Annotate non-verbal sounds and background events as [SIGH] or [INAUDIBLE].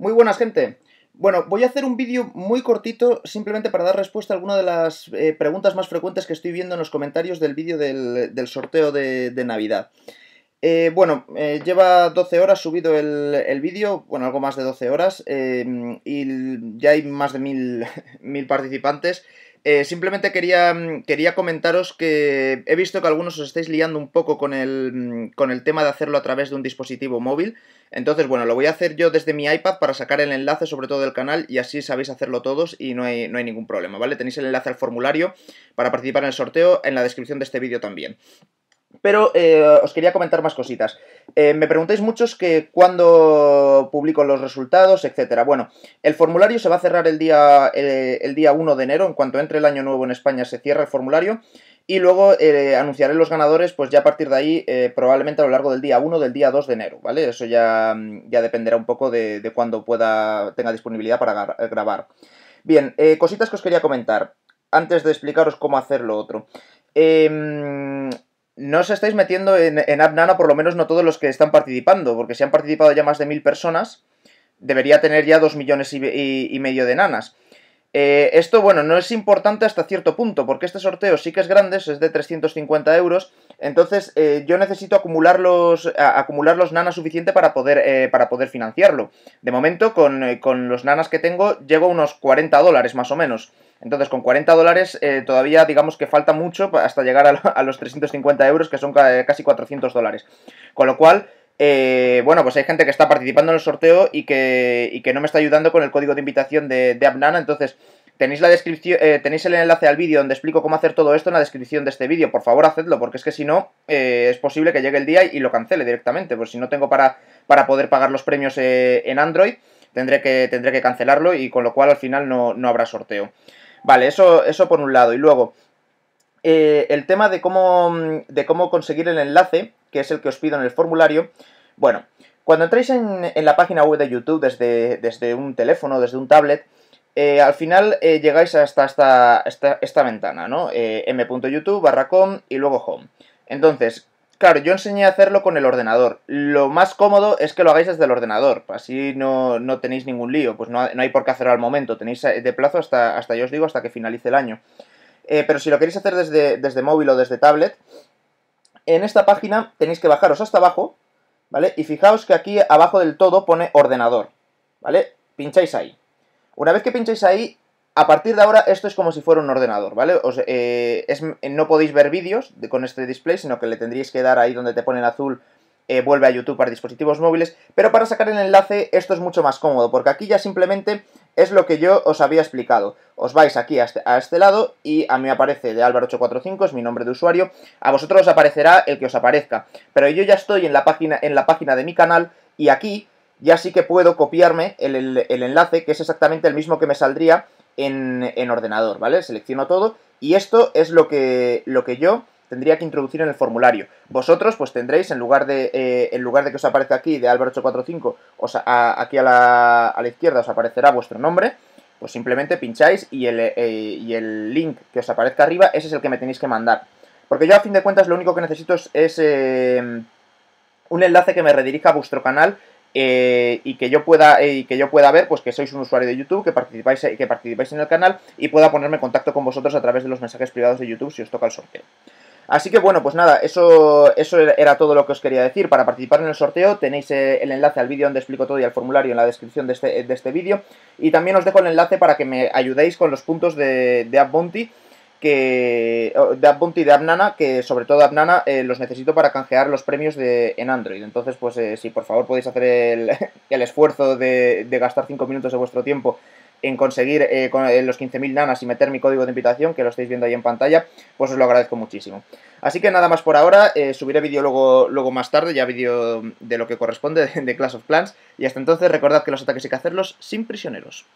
Muy buenas, gente. Bueno, voy a hacer un vídeo muy cortito simplemente para dar respuesta a alguna de las eh, preguntas más frecuentes que estoy viendo en los comentarios del vídeo del, sorteo de, Navidad. Eh, bueno, eh, lleva 12 horas subido el, vídeo, bueno, algo más de 12 horas, y ya hay más de mil, [LAUGHS] mil participantes. Eh, simplemente quería, mm, quería comentaros que he visto que algunos os estáis liando un poco mm, con el, tema de hacerlo a través de un dispositivo móvil. Entonces, bueno, lo voy a hacer yo desde mi iPad para sacar el enlace sobre todo del canal y así sabéis hacerlo todos y no hay, no hay ningún problema, ¿vale? Tenéis el enlace al formulario para participar en el sorteo en la descripción de este vídeo también. Pero eh, os quería comentar más cositas. Eh, me preguntáis muchos que cuándo publico los resultados, etcétera. Bueno, el formulario se va a cerrar el día, eh, el día 1 de enero. En cuanto entre el año nuevo en España se cierra el formulario. Y luego anunciaré los ganadores, pues ya a partir de ahí, probablemente a lo largo del día 1 del día 2 de enero, ¿vale? Eso ya, ya dependerá un poco de, de cuándo pueda, tenga disponibilidad para grabar. Bien, cositas que os quería comentar, antes de explicaros cómo hacer lo otro. Eh, no os estáis metiendo en, en App por lo menos no todos los que están participando, porque si han participado ya más de mil personas, debería tener ya dos millones y, medio de nanas. Eh, esto, bueno, no es importante hasta cierto punto, porque este sorteo sí que es grande, es de 350 euros, entonces eh, yo necesito acumular los, acumular los nanas suficiente para poder, eh, para poder financiarlo. De momento, con, con los nanas que tengo, llego a unos 40 dólares más o menos. Entonces, con 40 dólares eh, todavía digamos que falta mucho hasta llegar a, los 350 euros, que son eh, casi 400 dólares. Con lo cual, eh, bueno, pues hay gente que está participando en el sorteo y que, y que no me está ayudando con el código de invitación de, Abnana. Entonces, tenéis, la descripción, tenéis el enlace al vídeo donde explico cómo hacer todo esto en la descripción de este vídeo. Por favor, hacedlo, porque es que si no, es posible que llegue el día y, lo cancele directamente. Pues si no tengo para, para poder pagar los premios en Android, tendré que, tendré que cancelarlo y con lo cual al final no, no habrá sorteo. Vale, eso, eso por un lado. Y luego, eh, el tema de cómo, de cómo conseguir el enlace, que es el que os pido en el formulario. Bueno, cuando entréis en, la página web de YouTube desde, desde un teléfono, desde un tablet, eh, al final eh, llegáis hasta, esta, ventana, ¿no? m.youtube barra com y luego home. Entonces, Claro, yo enseñé a hacerlo con el ordenador. Lo más cómodo es que lo hagáis desde el ordenador, así no, no tenéis ningún lío, pues no, hay por qué hacerlo al momento, tenéis de plazo hasta, hasta yo os digo, hasta que finalice el año. Eh, pero si lo queréis hacer desde, desde móvil o desde tablet, en esta página tenéis que bajaros hasta abajo, ¿vale? Y fijaos que aquí abajo del todo pone ordenador, ¿vale? Pincháis ahí. Una vez que pincháis ahí, a partir de ahora esto es como si fuera un ordenador, ¿vale? Eh, eh, no podéis ver vídeos con este display, sino que le tendríais que dar ahí donde te pone en azul, eh, vuelve a YouTube para dispositivos móviles, pero para sacar el enlace esto es mucho más cómodo, porque aquí ya simplemente es lo que yo os había explicado. Os vais aquí a este, este lado y a mí me aparece de Álvaro845, es mi nombre de usuario, a vosotros os aparecerá el que os aparezca, pero yo ya estoy en la página, en la página de mi canal y aquí ya sí que puedo copiarme el enlace, que es exactamente el mismo que me saldría en, ordenador, ¿vale? Selecciono todo y esto es lo que, lo que yo tendría que introducir en el formulario. Vosotros pues tendréis, en lugar de, eh, en lugar de que os aparezca aquí de Álvaro 845, aquí a la, a la, izquierda os aparecerá vuestro nombre, pues simplemente pincháis y el, eh, y el link que os aparezca arriba, ese es el que me tenéis que mandar. Porque yo a fin de cuentas lo único que necesito es, eh, un enlace que me redirija a vuestro canal eh, y que yo pueda eh, y que yo pueda ver pues que sois un usuario de YouTube que participáis eh, que participáis en el canal y pueda ponerme en contacto con vosotros a través de los mensajes privados de YouTube si os toca el sorteo Así que bueno, pues nada, eso, eso era todo lo que os quería decir. Para participar en el sorteo tenéis el enlace al vídeo donde explico todo y al formulario en la descripción este, de este, vídeo. Y también os dejo el enlace para que me ayudéis con los puntos de, de que de App y de Abnana. que sobre todo apnana eh, los necesito para canjear los premios de, en Android. Entonces, pues eh, si por favor podéis hacer el, [LAUGHS] esfuerzo de, gastar 5 minutos de vuestro tiempo en conseguir eh, los 15.000 nanas y meter mi código de invitación, que lo estáis viendo ahí en pantalla, pues os lo agradezco muchísimo. Así que nada más por ahora, subiré vídeo luego, luego más tarde, ya vídeo de lo que corresponde [LAUGHS] de Clash of Plans. y hasta entonces recordad que los ataques hay que hacerlos sin prisioneros.